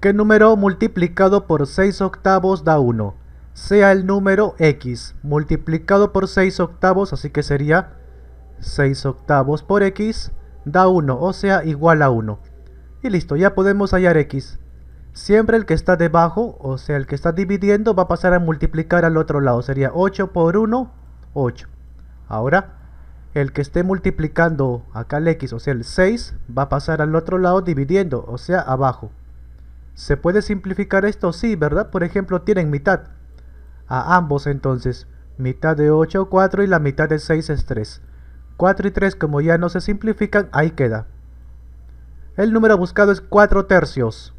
¿Qué número multiplicado por 6 octavos da 1, sea el número x multiplicado por 6 octavos, así que sería 6 octavos por x da 1, o sea igual a 1. Y listo, ya podemos hallar x. Siempre el que está debajo, o sea el que está dividiendo, va a pasar a multiplicar al otro lado. Sería 8 por 1, 8. Ahora, el que esté multiplicando acá el x, o sea el 6, va a pasar al otro lado dividiendo, o sea abajo. ¿Se puede simplificar esto? Sí, ¿verdad? Por ejemplo, tienen mitad. A ambos entonces. Mitad de 8, 4 y la mitad de 6 es 3. 4 y 3 como ya no se simplifican, ahí queda. El número buscado es 4 tercios.